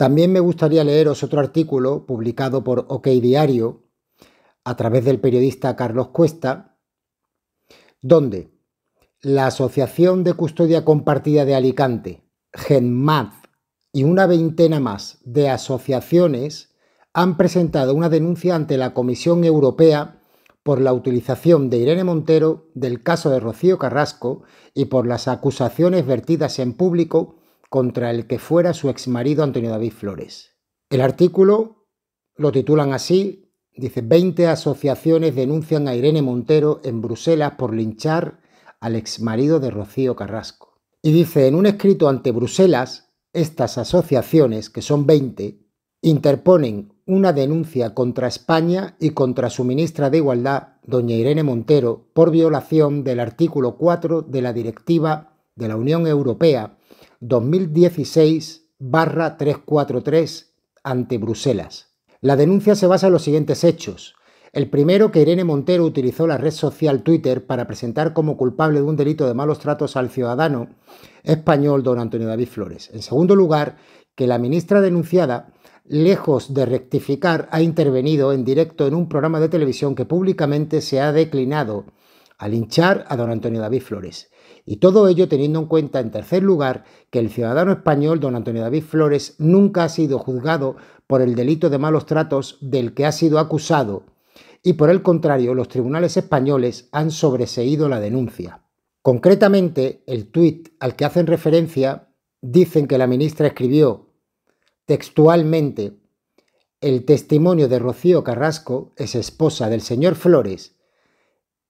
También me gustaría leeros otro artículo publicado por OK Diario a través del periodista Carlos Cuesta, donde la Asociación de Custodia Compartida de Alicante, GENMAD, y una veintena más de asociaciones han presentado una denuncia ante la Comisión Europea por la utilización de Irene Montero del caso de Rocío Carrasco y por las acusaciones vertidas en público contra el que fuera su exmarido Antonio David Flores. El artículo lo titulan así, dice 20 asociaciones denuncian a Irene Montero en Bruselas por linchar al exmarido de Rocío Carrasco. Y dice, en un escrito ante Bruselas, estas asociaciones, que son 20, interponen una denuncia contra España y contra su ministra de Igualdad, doña Irene Montero, por violación del artículo 4 de la Directiva de la Unión Europea 2016-343 ante Bruselas. La denuncia se basa en los siguientes hechos. El primero, que Irene Montero utilizó la red social Twitter para presentar como culpable de un delito de malos tratos al ciudadano español don Antonio David Flores. En segundo lugar, que la ministra denunciada, lejos de rectificar, ha intervenido en directo en un programa de televisión que públicamente se ha declinado al hinchar a don Antonio David Flores. Y todo ello teniendo en cuenta, en tercer lugar, que el ciudadano español don Antonio David Flores nunca ha sido juzgado por el delito de malos tratos del que ha sido acusado, y por el contrario, los tribunales españoles han sobreseído la denuncia. Concretamente, el tuit al que hacen referencia dicen que la ministra escribió textualmente el testimonio de Rocío Carrasco, es esposa del señor Flores,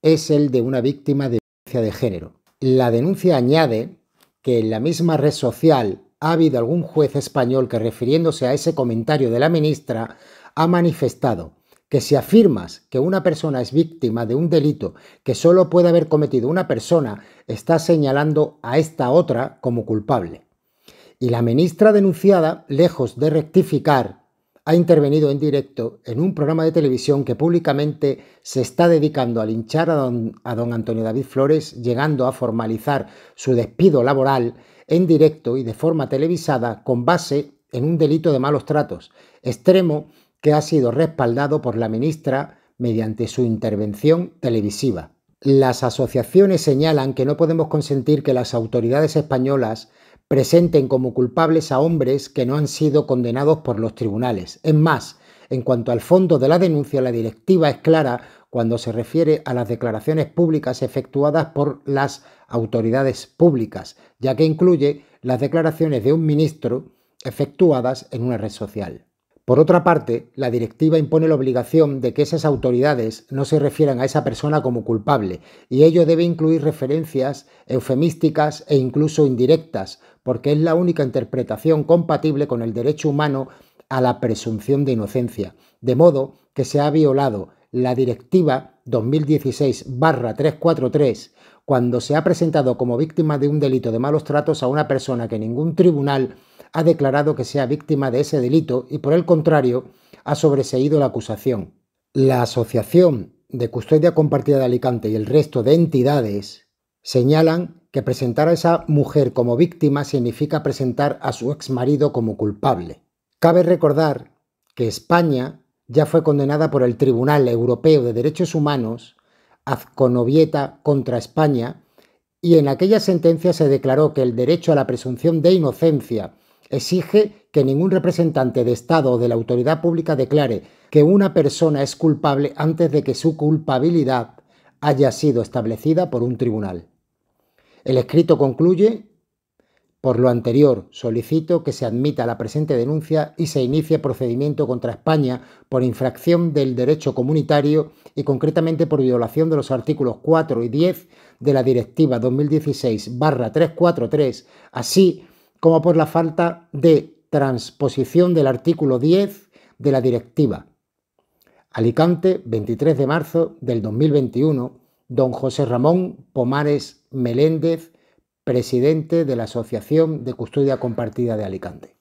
es el de una víctima de violencia de género. La denuncia añade que en la misma red social ha habido algún juez español que refiriéndose a ese comentario de la ministra ha manifestado que si afirmas que una persona es víctima de un delito que solo puede haber cometido una persona, estás señalando a esta otra como culpable. Y la ministra denunciada, lejos de rectificar ha intervenido en directo en un programa de televisión que públicamente se está dedicando a linchar a don, Antonio David Flores, llegando a formalizar su despido laboral en directo y de forma televisada con base en un delito de malos tratos, extremo que ha sido respaldado por la ministra mediante su intervención televisiva. Las asociaciones señalan que no podemos consentir que las autoridades españolas presenten como culpables a hombres que no han sido condenados por los tribunales. Es más, en cuanto al fondo de la denuncia, la directiva es clara cuando se refiere a las declaraciones públicas efectuadas por las autoridades públicas, ya que incluye las declaraciones de un ministro efectuadas en una red social. Por otra parte, la directiva impone la obligación de que esas autoridades no se refieran a esa persona como culpable, y ello debe incluir referencias eufemísticas e incluso indirectas, porque es la única interpretación compatible con el derecho humano a la presunción de inocencia, de modo que se ha violado la Directiva 2016-343 cuando se ha presentado como víctima de un delito de malos tratos a una persona que ningún tribunal ha declarado que sea víctima de ese delito y por el contrario ha sobreseído la acusación. La Asociación de Custodia Compartida de Alicante y el resto de entidades señalan que presentar a esa mujer como víctima significa presentar a su exmarido como culpable. Cabe recordar que España ya fue condenada por el Tribunal Europeo de Derechos Humanos Azconovieta contra España y en aquella sentencia se declaró que el derecho a la presunción de inocencia exige que ningún representante de Estado o de la autoridad pública declare que una persona es culpable antes de que su culpabilidad haya sido establecida por un tribunal. El escrito concluye, por lo anterior, solicito que se admita la presente denuncia y se inicie procedimiento contra España por infracción del derecho comunitario y concretamente por violación de los artículos 4 y 10 de la Directiva 2016-343, así como por la falta de transposición del artículo 10 de la directiva. Alicante, 23 de marzo del 2021, don José Ramón Pomares Meléndez, presidente de la Asociación de Custodia Compartida de Alicante.